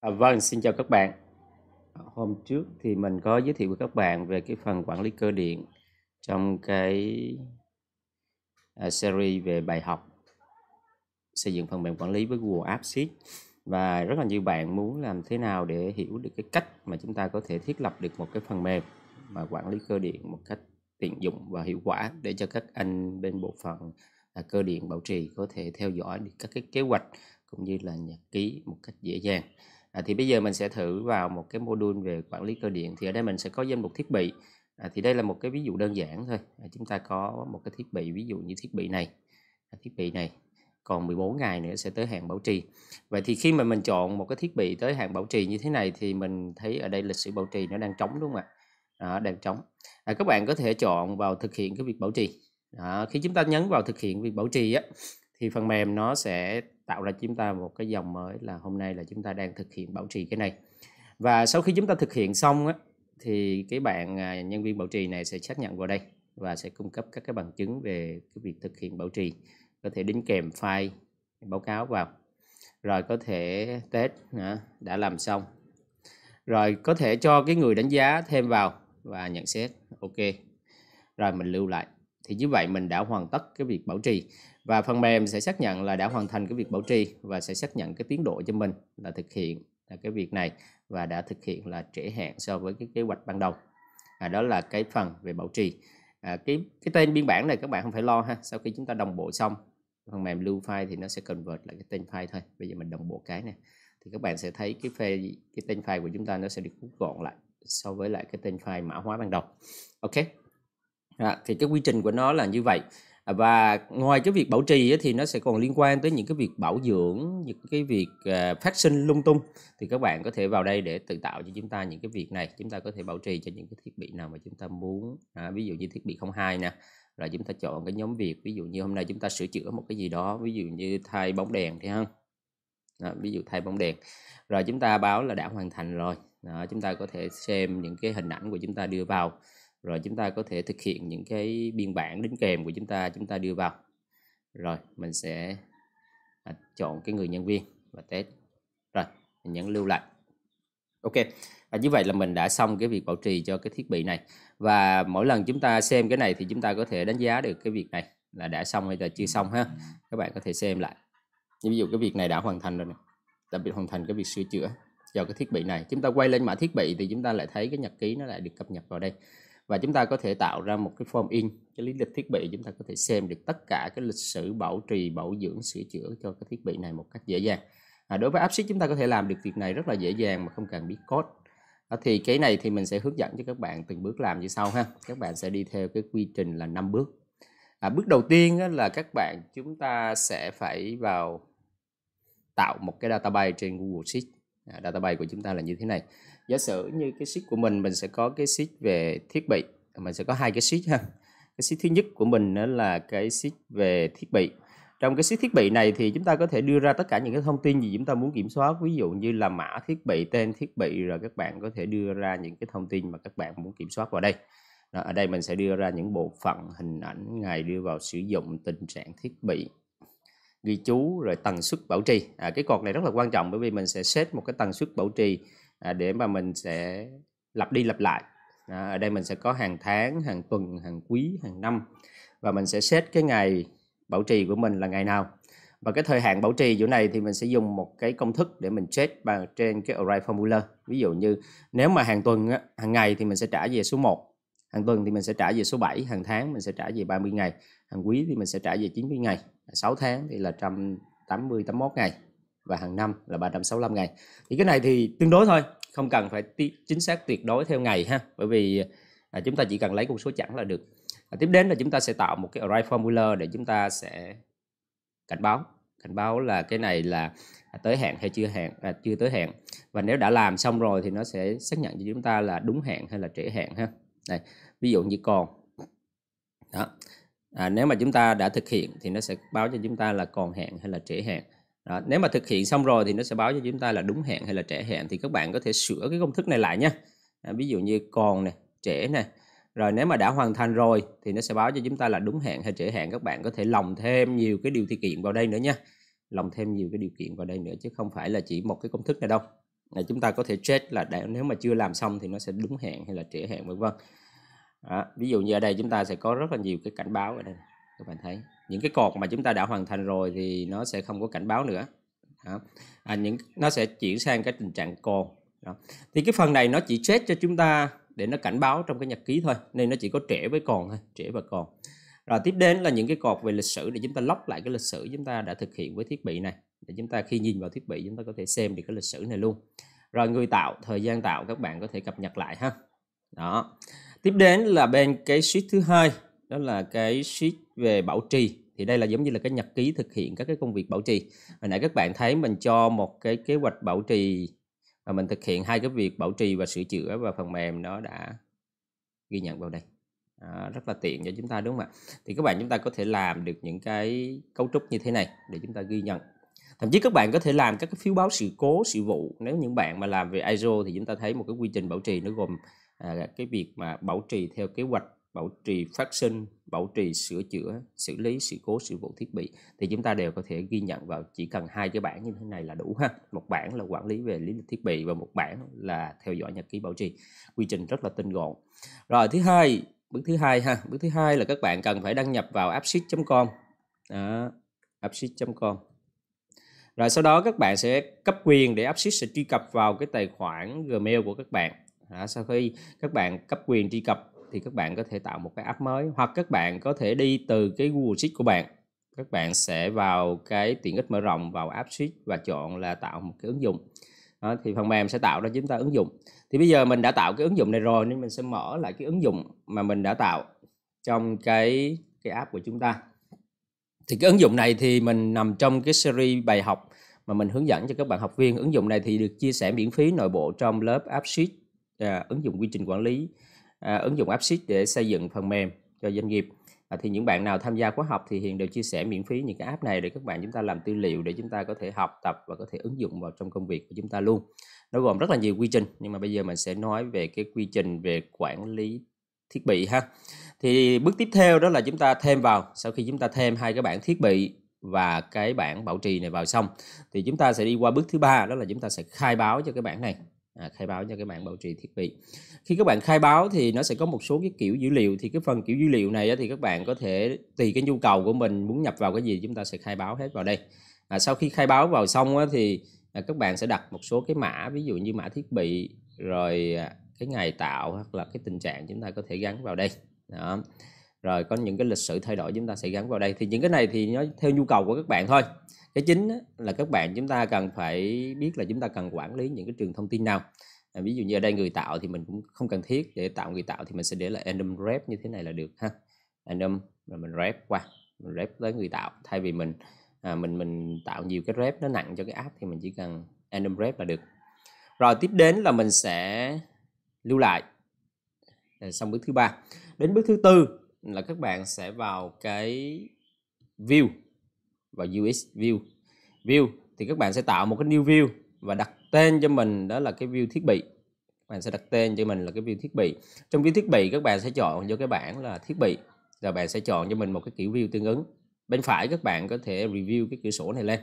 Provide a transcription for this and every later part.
À, vâng, xin chào các bạn. À, hôm trước thì mình có giới thiệu với các bạn về cái phần quản lý cơ điện trong cái à, series về bài học xây dựng phần mềm quản lý với Google Apps và rất là nhiều bạn muốn làm thế nào để hiểu được cái cách mà chúng ta có thể thiết lập được một cái phần mềm mà quản lý cơ điện một cách tiện dụng và hiệu quả để cho các anh bên bộ phận à, cơ điện bảo trì có thể theo dõi được các cái kế hoạch cũng như là nhật ký một cách dễ dàng à, thì bây giờ mình sẽ thử vào một cái module về quản lý cơ điện thì ở đây mình sẽ có danh mục thiết bị à, thì đây là một cái ví dụ đơn giản thôi à, chúng ta có một cái thiết bị ví dụ như thiết bị này à, thiết bị này còn 14 ngày nữa sẽ tới hạn bảo trì vậy thì khi mà mình chọn một cái thiết bị tới hạn bảo trì như thế này thì mình thấy ở đây lịch sử bảo trì nó đang trống đúng không ạ đó, đang trống à, các bạn có thể chọn vào thực hiện cái việc bảo trì đó, khi chúng ta nhấn vào thực hiện việc bảo trì á, thì phần mềm nó sẽ tạo ra chúng ta một cái dòng mới là hôm nay là chúng ta đang thực hiện bảo trì cái này và sau khi chúng ta thực hiện xong á, thì cái bạn à, nhân viên bảo trì này sẽ xác nhận vào đây và sẽ cung cấp các cái bằng chứng về cái việc thực hiện bảo trì có thể đính kèm file báo cáo vào rồi có thể test à, đã làm xong rồi có thể cho cái người đánh giá thêm vào và nhận xét ok rồi mình lưu lại thì như vậy mình đã hoàn tất cái việc bảo trì và phần mềm sẽ xác nhận là đã hoàn thành cái việc bảo trì và sẽ xác nhận cái tiến độ cho mình là thực hiện là cái việc này và đã thực hiện là trễ hẹn so với cái kế hoạch ban đầu à, đó là cái phần về bảo trì à, cái cái tên biên bản này các bạn không phải lo ha sau khi chúng ta đồng bộ xong phần mềm lưu file thì nó sẽ convert lại cái tên file thôi bây giờ mình đồng bộ cái này thì các bạn sẽ thấy cái phê cái tên file của chúng ta nó sẽ được rút gọn lại so với lại cái tên file mã hóa ban đầu ok à, thì cái quy trình của nó là như vậy À, và ngoài cái việc bảo trì thì nó sẽ còn liên quan tới những cái việc bảo dưỡng những cái việc à, phát sinh lung tung thì các bạn có thể vào đây để tự tạo cho chúng ta những cái việc này chúng ta có thể bảo trì cho những cái thiết bị nào mà chúng ta muốn à, ví dụ như thiết bị không hai nè là chúng ta chọn cái nhóm việc ví dụ như hôm nay chúng ta sửa chữa một cái gì đó ví dụ như thay bóng đèn thì không đó, ví dụ thay bóng đèn rồi chúng ta báo là đã hoàn thành rồi đó, chúng ta có thể xem những cái hình ảnh của chúng ta đưa vào rồi chúng ta có thể thực hiện những cái biên bản đính kèm của chúng ta chúng ta đưa vào rồi mình sẽ à, chọn cái người nhân viên và test rồi mình nhấn lưu lại ok à, như vậy là mình đã xong cái việc bảo trì cho cái thiết bị này và mỗi lần chúng ta xem cái này thì chúng ta có thể đánh giá được cái việc này là đã xong hay là chưa xong ha các bạn có thể xem lại như ví dụ cái việc này đã hoàn thành rồi này. đặc biệt hoàn thành cái việc sửa chữa cho cái thiết bị này chúng ta quay lên mã thiết bị thì chúng ta lại thấy cái nhật ký nó lại được cập nhật vào đây và chúng ta có thể tạo ra một cái form in cái lý lịch thiết bị chúng ta có thể xem được tất cả cái lịch sử bảo trì bảo dưỡng sửa chữa cho cái thiết bị này một cách dễ dàng à, đối với AppSheet chúng ta có thể làm được việc này rất là dễ dàng mà không cần biết code à, thì cái này thì mình sẽ hướng dẫn cho các bạn từng bước làm như sau ha các bạn sẽ đi theo cái quy trình là 5 bước à, bước đầu tiên là các bạn chúng ta sẽ phải vào tạo một cái database trên Google Sheet à, database của chúng ta là như thế này giả sử như cái sheet của mình mình sẽ có cái sheet về thiết bị mình sẽ có hai cái sheet ha cái sheet thứ nhất của mình là cái sheet về thiết bị trong cái sheet thiết bị này thì chúng ta có thể đưa ra tất cả những cái thông tin gì chúng ta muốn kiểm soát ví dụ như là mã thiết bị tên thiết bị rồi các bạn có thể đưa ra những cái thông tin mà các bạn muốn kiểm soát vào đây ở đây mình sẽ đưa ra những bộ phận hình ảnh ngày đưa vào sử dụng tình trạng thiết bị ghi chú rồi tần suất bảo trì à, cái cột này rất là quan trọng bởi vì mình sẽ set một cái tần suất bảo trì À, để mà mình sẽ lặp đi lặp lại à, ở đây mình sẽ có hàng tháng hàng tuần hàng quý hàng năm và mình sẽ xét cái ngày bảo trì của mình là ngày nào và cái thời hạn bảo trì chỗ này thì mình sẽ dùng một cái công thức để mình check bằng trên cái array formula ví dụ như nếu mà hàng tuần hàng ngày thì mình sẽ trả về số 1 hàng tuần thì mình sẽ trả về số 7 hàng tháng mình sẽ trả về 30 ngày hàng quý thì mình sẽ trả về 90 ngày 6 tháng thì là 180 81 ngày và hàng năm là 365 ngày thì cái này thì tương đối thôi không cần phải tí, chính xác tuyệt đối theo ngày ha bởi vì à, chúng ta chỉ cần lấy con số chẵn là được à, tiếp đến là chúng ta sẽ tạo một cái array formula để chúng ta sẽ cảnh báo cảnh báo là cái này là à, tới hạn hay chưa hạn à, chưa tới hạn và nếu đã làm xong rồi thì nó sẽ xác nhận cho chúng ta là đúng hạn hay là trễ hạn ha này ví dụ như còn đó à, nếu mà chúng ta đã thực hiện thì nó sẽ báo cho chúng ta là còn hạn hay là trễ hạn đó. nếu mà thực hiện xong rồi thì nó sẽ báo cho chúng ta là đúng hẹn hay là trễ hẹn thì các bạn có thể sửa cái công thức này lại nhé ví dụ như còn này trễ này rồi nếu mà đã hoàn thành rồi thì nó sẽ báo cho chúng ta là đúng hẹn hay trễ hẹn các bạn có thể lòng thêm nhiều cái điều kiện vào đây nữa nhé lòng thêm nhiều cái điều kiện vào đây nữa chứ không phải là chỉ một cái công thức này đâu là chúng ta có thể check là để, nếu mà chưa làm xong thì nó sẽ đúng hẹn hay là trễ hẹn vân vân ví dụ như ở đây chúng ta sẽ có rất là nhiều cái cảnh báo ở đây các bạn thấy những cái cột mà chúng ta đã hoàn thành rồi thì nó sẽ không có cảnh báo nữa đó. À, những nó sẽ chuyển sang cái tình trạng cồn đó. thì cái phần này nó chỉ chết cho chúng ta để nó cảnh báo trong cái nhật ký thôi nên nó chỉ có trễ với còn thôi trễ và còn rồi tiếp đến là những cái cột về lịch sử để chúng ta lóc lại cái lịch sử chúng ta đã thực hiện với thiết bị này để chúng ta khi nhìn vào thiết bị chúng ta có thể xem được cái lịch sử này luôn rồi người tạo thời gian tạo các bạn có thể cập nhật lại ha đó tiếp đến là bên cái sheet thứ hai đó là cái sheet về bảo trì thì đây là giống như là cái nhật ký thực hiện các cái công việc bảo trì hồi nãy các bạn thấy mình cho một cái kế hoạch bảo trì và mình thực hiện hai cái việc bảo trì và sửa chữa và phần mềm nó đã ghi nhận vào đây à, rất là tiện cho chúng ta đúng không ạ thì các bạn chúng ta có thể làm được những cái cấu trúc như thế này để chúng ta ghi nhận thậm chí các bạn có thể làm các cái phiếu báo sự cố sự vụ nếu những bạn mà làm về ISO thì chúng ta thấy một cái quy trình bảo trì nó gồm à, cái việc mà bảo trì theo kế hoạch bảo trì phát sinh, bảo trì sửa chữa, xử lý sự cố sự vụ thiết bị thì chúng ta đều có thể ghi nhận vào chỉ cần hai cái bảng như thế này là đủ ha. Một bảng là quản lý về lý lịch thiết bị và một bảng là theo dõi nhật ký bảo trì. Quy trình rất là tinh gọn. Rồi thứ hai, bước thứ hai ha, bước thứ hai là các bạn cần phải đăng nhập vào appsheet.com. Đó, appsheet.com. Rồi sau đó các bạn sẽ cấp quyền để appsheet sẽ truy cập vào cái tài khoản Gmail của các bạn. À, sau khi các bạn cấp quyền truy cập thì các bạn có thể tạo một cái app mới hoặc các bạn có thể đi từ cái Google Sheet của bạn các bạn sẽ vào cái tiện ích mở rộng vào app sheet và chọn là tạo một cái ứng dụng đó, thì phần mềm sẽ tạo ra chúng ta ứng dụng thì bây giờ mình đã tạo cái ứng dụng này rồi nên mình sẽ mở lại cái ứng dụng mà mình đã tạo trong cái cái app của chúng ta thì cái ứng dụng này thì mình nằm trong cái series bài học mà mình hướng dẫn cho các bạn học viên ứng dụng này thì được chia sẻ miễn phí nội bộ trong lớp app sheet à, ứng dụng quy trình quản lý À, ứng dụng AppSheet để xây dựng phần mềm cho doanh nghiệp à, thì những bạn nào tham gia khóa học thì hiện đều chia sẻ miễn phí những cái app này để các bạn chúng ta làm tư liệu để chúng ta có thể học tập và có thể ứng dụng vào trong công việc của chúng ta luôn nó gồm rất là nhiều quy trình nhưng mà bây giờ mình sẽ nói về cái quy trình về quản lý thiết bị ha thì bước tiếp theo đó là chúng ta thêm vào sau khi chúng ta thêm hai cái bảng thiết bị và cái bảng bảo trì này vào xong thì chúng ta sẽ đi qua bước thứ ba đó là chúng ta sẽ khai báo cho cái bảng này à, khai báo cho cái mạng bảo trì thiết bị khi các bạn khai báo thì nó sẽ có một số cái kiểu dữ liệu thì cái phần kiểu dữ liệu này thì các bạn có thể tùy cái nhu cầu của mình muốn nhập vào cái gì chúng ta sẽ khai báo hết vào đây à, sau khi khai báo vào xong thì à, các bạn sẽ đặt một số cái mã ví dụ như mã thiết bị rồi à, cái ngày tạo hoặc là cái tình trạng chúng ta có thể gắn vào đây đó rồi có những cái lịch sử thay đổi chúng ta sẽ gắn vào đây thì những cái này thì nó theo nhu cầu của các bạn thôi cái chính là các bạn chúng ta cần phải biết là chúng ta cần quản lý những cái trường thông tin nào à, ví dụ như ở đây người tạo thì mình cũng không cần thiết để tạo người tạo thì mình sẽ để lại random rep như thế này là được ha random rồi mình rep qua mình rep tới người tạo thay vì mình à, mình mình tạo nhiều cái rep nó nặng cho cái app thì mình chỉ cần random rep là được rồi tiếp đến là mình sẽ lưu lại xong bước thứ ba đến bước thứ tư là các bạn sẽ vào cái view và US view view thì các bạn sẽ tạo một cái new view và đặt tên cho mình đó là cái view thiết bị các bạn sẽ đặt tên cho mình là cái view thiết bị trong view thiết bị các bạn sẽ chọn cho cái bảng là thiết bị rồi bạn sẽ chọn cho mình một cái kiểu view tương ứng bên phải các bạn có thể review cái cửa sổ này lên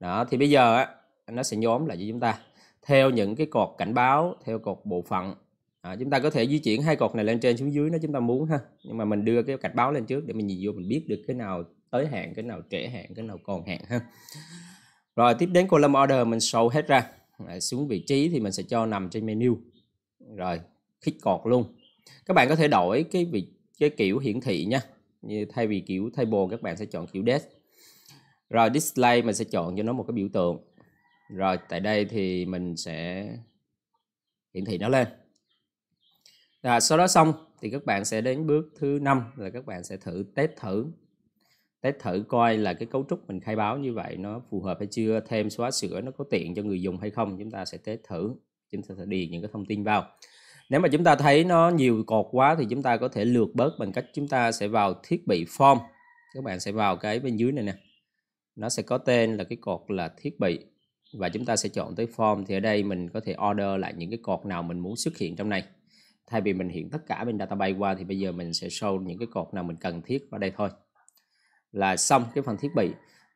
đó thì bây giờ á nó sẽ nhóm lại cho chúng ta theo những cái cột cảnh báo theo cột bộ phận à, chúng ta có thể di chuyển hai cột này lên trên xuống dưới nó chúng ta muốn ha nhưng mà mình đưa cái cảnh báo lên trước để mình nhìn vô mình biết được cái nào tới hạn cái nào trễ hạn cái nào còn hạn ha rồi tiếp đến column order mình show hết ra à, xuống vị trí thì mình sẽ cho nằm trên menu rồi khích cột luôn các bạn có thể đổi cái vị cái kiểu hiển thị nha như thay vì kiểu table các bạn sẽ chọn kiểu desk rồi display mình sẽ chọn cho nó một cái biểu tượng rồi tại đây thì mình sẽ hiển thị nó lên à, sau đó xong thì các bạn sẽ đến bước thứ năm là các bạn sẽ thử test thử test thử coi là cái cấu trúc mình khai báo như vậy nó phù hợp hay chưa thêm xóa sửa nó có tiện cho người dùng hay không chúng ta sẽ test thử chúng ta sẽ điền những cái thông tin vào nếu mà chúng ta thấy nó nhiều cột quá thì chúng ta có thể lược bớt bằng cách chúng ta sẽ vào thiết bị form các bạn sẽ vào cái bên dưới này nè nó sẽ có tên là cái cột là thiết bị và chúng ta sẽ chọn tới form thì ở đây mình có thể order lại những cái cột nào mình muốn xuất hiện trong này thay vì mình hiện tất cả bên bay qua thì bây giờ mình sẽ show những cái cột nào mình cần thiết vào đây thôi là xong cái phần thiết bị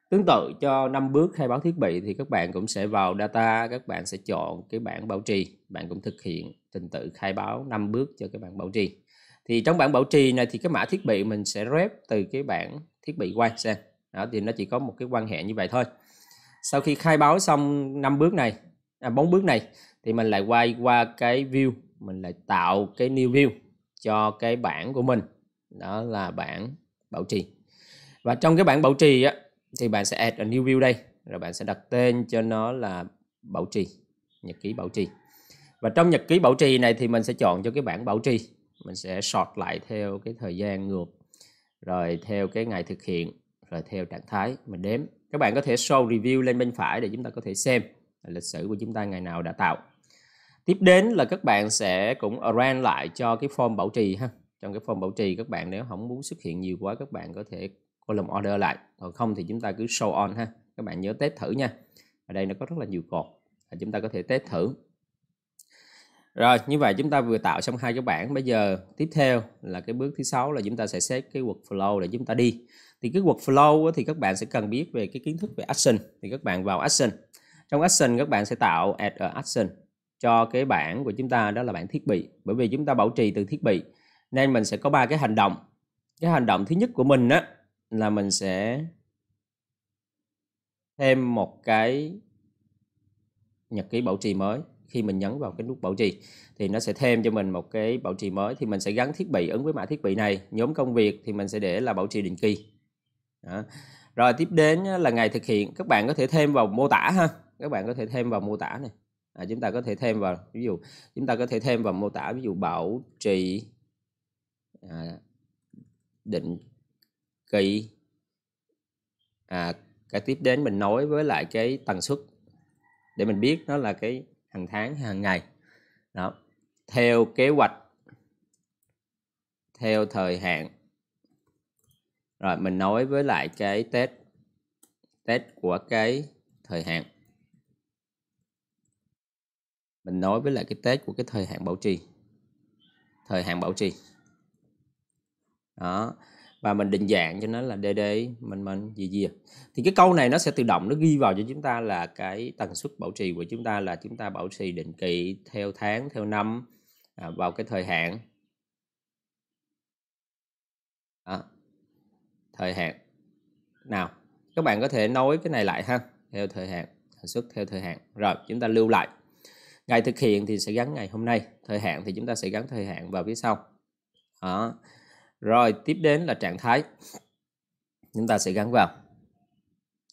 tương tự cho năm bước khai báo thiết bị thì các bạn cũng sẽ vào data các bạn sẽ chọn cái bảng bảo trì bạn cũng thực hiện trình tự khai báo năm bước cho cái bảng bảo trì thì trong bảng bảo trì này thì cái mã thiết bị mình sẽ rep từ cái bảng thiết bị quay xem đó thì nó chỉ có một cái quan hệ như vậy thôi sau khi khai báo xong năm bước này à, bước này thì mình lại quay qua cái view mình lại tạo cái new view cho cái bảng của mình đó là bảng bảo trì và trong cái bảng bảo trì á, thì bạn sẽ add a new view đây rồi bạn sẽ đặt tên cho nó là bảo trì nhật ký bảo trì và trong nhật ký bảo trì này thì mình sẽ chọn cho cái bảng bảo trì mình sẽ sort lại theo cái thời gian ngược rồi theo cái ngày thực hiện rồi theo trạng thái mình đếm các bạn có thể show review lên bên phải để chúng ta có thể xem lịch sử của chúng ta ngày nào đã tạo tiếp đến là các bạn sẽ cũng arrange lại cho cái form bảo trì ha trong cái form bảo trì các bạn nếu không muốn xuất hiện nhiều quá các bạn có thể column order lại còn không thì chúng ta cứ show on ha các bạn nhớ test thử nha ở đây nó có rất là nhiều cột chúng ta có thể test thử rồi như vậy chúng ta vừa tạo xong hai cái bảng bây giờ tiếp theo là cái bước thứ sáu là chúng ta sẽ xét cái workflow để chúng ta đi thì cái workflow thì các bạn sẽ cần biết về cái kiến thức về action thì các bạn vào action trong action các bạn sẽ tạo add a action cho cái bảng của chúng ta đó là bảng thiết bị bởi vì chúng ta bảo trì từ thiết bị nên mình sẽ có ba cái hành động cái hành động thứ nhất của mình á là mình sẽ thêm một cái nhật ký bảo trì mới khi mình nhấn vào cái nút bảo trì thì nó sẽ thêm cho mình một cái bảo trì mới thì mình sẽ gắn thiết bị ứng với mã thiết bị này nhóm công việc thì mình sẽ để là bảo trì định kỳ đó. rồi tiếp đến là ngày thực hiện các bạn có thể thêm vào mô tả ha các bạn có thể thêm vào mô tả này à, chúng ta có thể thêm vào ví dụ chúng ta có thể thêm vào mô tả ví dụ bảo trì à, định kỳ à, cái tiếp đến mình nói với lại cái tần suất để mình biết nó là cái hàng tháng hàng ngày đó theo kế hoạch theo thời hạn rồi mình nói với lại cái test test của cái thời hạn mình nói với lại cái Tết của cái thời hạn bảo trì thời hạn bảo trì đó và mình định dạng cho nó là DD mình mình gì gì à. thì cái câu này nó sẽ tự động nó ghi vào cho chúng ta là cái tần suất bảo trì của chúng ta là chúng ta bảo trì định kỳ theo tháng theo năm à, vào cái thời hạn à, thời hạn nào các bạn có thể nói cái này lại ha theo thời hạn tần suất theo thời hạn rồi chúng ta lưu lại ngày thực hiện thì sẽ gắn ngày hôm nay thời hạn thì chúng ta sẽ gắn thời hạn vào phía sau đó rồi tiếp đến là trạng thái chúng ta sẽ gắn vào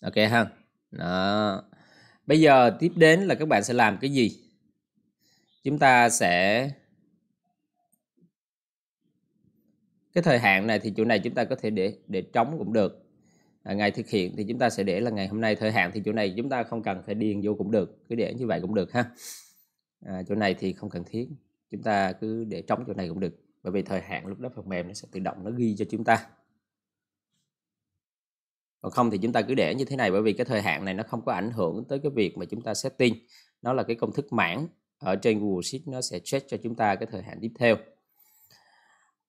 ok ha đó. bây giờ tiếp đến là các bạn sẽ làm cái gì chúng ta sẽ cái thời hạn này thì chỗ này chúng ta có thể để để trống cũng được à, ngày thực hiện thì chúng ta sẽ để là ngày hôm nay thời hạn thì chỗ này chúng ta không cần phải điền vô cũng được cứ để như vậy cũng được ha à, chỗ này thì không cần thiết chúng ta cứ để trống chỗ này cũng được bởi vì thời hạn lúc đó phần mềm nó sẽ tự động nó ghi cho chúng ta còn không thì chúng ta cứ để như thế này bởi vì cái thời hạn này nó không có ảnh hưởng tới cái việc mà chúng ta setting nó là cái công thức mảng ở trên Google Sheet nó sẽ check cho chúng ta cái thời hạn tiếp theo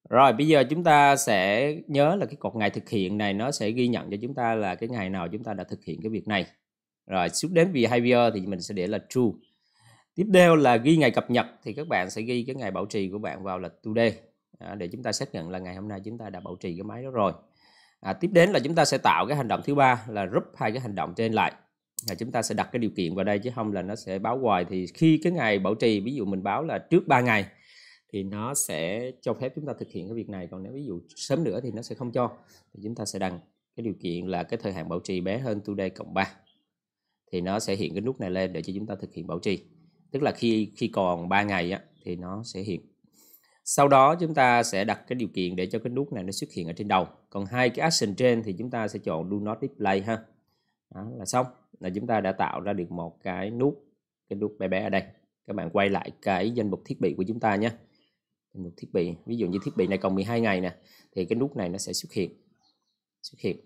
rồi bây giờ chúng ta sẽ nhớ là cái cột ngày thực hiện này nó sẽ ghi nhận cho chúng ta là cái ngày nào chúng ta đã thực hiện cái việc này rồi xuống đến behavior thì mình sẽ để là true tiếp theo là ghi ngày cập nhật thì các bạn sẽ ghi cái ngày bảo trì của bạn vào là today à, để chúng ta xác nhận là ngày hôm nay chúng ta đã bảo trì cái máy đó rồi à, tiếp đến là chúng ta sẽ tạo cái hành động thứ ba là group hai cái hành động trên lại là chúng ta sẽ đặt cái điều kiện vào đây chứ không là nó sẽ báo hoài thì khi cái ngày bảo trì ví dụ mình báo là trước 3 ngày thì nó sẽ cho phép chúng ta thực hiện cái việc này còn nếu ví dụ sớm nữa thì nó sẽ không cho thì chúng ta sẽ đặt cái điều kiện là cái thời hạn bảo trì bé hơn today cộng 3 thì nó sẽ hiện cái nút này lên để cho chúng ta thực hiện bảo trì tức là khi khi còn 3 ngày á, thì nó sẽ hiện sau đó chúng ta sẽ đặt cái điều kiện để cho cái nút này nó xuất hiện ở trên đầu còn hai cái action trên thì chúng ta sẽ chọn do not display ha đó là xong là chúng ta đã tạo ra được một cái nút cái nút bé bé ở đây các bạn quay lại cái danh mục thiết bị của chúng ta nhé danh mục thiết bị ví dụ như thiết bị này còn 12 ngày nè thì cái nút này nó sẽ xuất hiện xuất hiện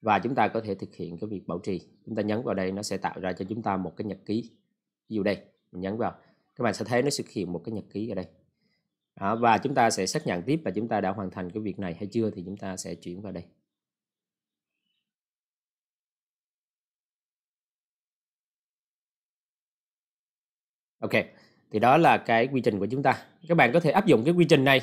và chúng ta có thể thực hiện cái việc bảo trì chúng ta nhấn vào đây nó sẽ tạo ra cho chúng ta một cái nhật ký ví dụ đây mình nhấn vào các bạn sẽ thấy nó xuất hiện một cái nhật ký ở đây đó, và chúng ta sẽ xác nhận tiếp là chúng ta đã hoàn thành cái việc này hay chưa thì chúng ta sẽ chuyển vào đây Ok, thì đó là cái quy trình của chúng ta. Các bạn có thể áp dụng cái quy trình này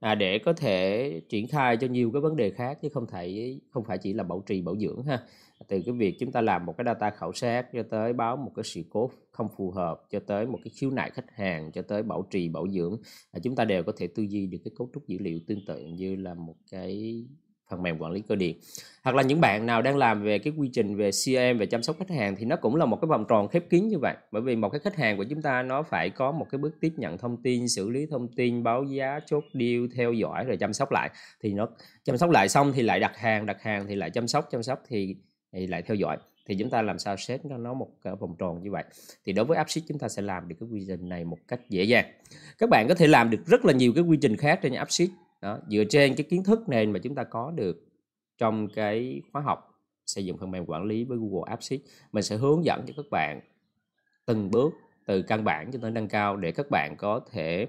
à, để có thể triển khai cho nhiều cái vấn đề khác chứ không thể không phải chỉ là bảo trì bảo dưỡng ha từ cái việc chúng ta làm một cái data khảo sát cho tới báo một cái sự cố không phù hợp cho tới một cái khiếu nại khách hàng cho tới bảo trì bảo dưỡng chúng ta đều có thể tư duy được cái cấu trúc dữ liệu tương tự như là một cái phần mềm quản lý cơ điện hoặc là những bạn nào đang làm về cái quy trình về CRM về chăm sóc khách hàng thì nó cũng là một cái vòng tròn khép kín như vậy bởi vì một cái khách hàng của chúng ta nó phải có một cái bước tiếp nhận thông tin xử lý thông tin báo giá chốt deal theo dõi rồi chăm sóc lại thì nó chăm sóc lại xong thì lại đặt hàng đặt hàng thì lại chăm sóc chăm sóc thì thì lại theo dõi thì chúng ta làm sao xếp cho nó một cái vòng tròn như vậy thì đối với áp chúng ta sẽ làm được cái quy trình này một cách dễ dàng các bạn có thể làm được rất là nhiều cái quy trình khác trên áp đó, dựa trên cái kiến thức nền mà chúng ta có được trong cái khóa học xây dựng phần mềm quản lý với Google AppSheet mình sẽ hướng dẫn cho các bạn từng bước từ căn bản cho tới nâng cao để các bạn có thể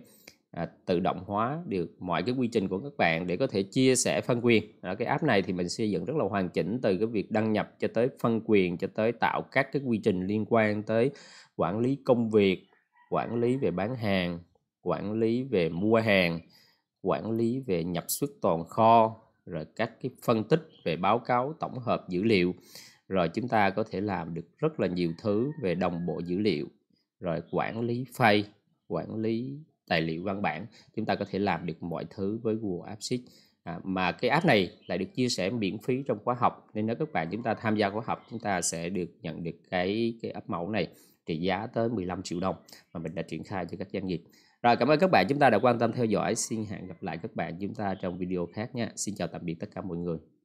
à, tự động hóa được mọi cái quy trình của các bạn để có thể chia sẻ phân quyền à, cái app này thì mình xây dựng rất là hoàn chỉnh từ cái việc đăng nhập cho tới phân quyền cho tới tạo các cái quy trình liên quan tới quản lý công việc quản lý về bán hàng quản lý về mua hàng quản lý về nhập xuất toàn kho rồi các cái phân tích về báo cáo tổng hợp dữ liệu rồi chúng ta có thể làm được rất là nhiều thứ về đồng bộ dữ liệu rồi quản lý phay quản lý tài liệu văn bản chúng ta có thể làm được mọi thứ với Google AppSheet à, mà cái app này lại được chia sẻ miễn phí trong khóa học nên nếu các bạn chúng ta tham gia khóa học chúng ta sẽ được nhận được cái cái app mẫu này trị giá tới 15 triệu đồng mà mình đã triển khai cho các doanh nghiệp rồi cảm ơn các bạn chúng ta đã quan tâm theo dõi xin hẹn gặp lại các bạn chúng ta trong video khác nha xin chào tạm biệt tất cả mọi người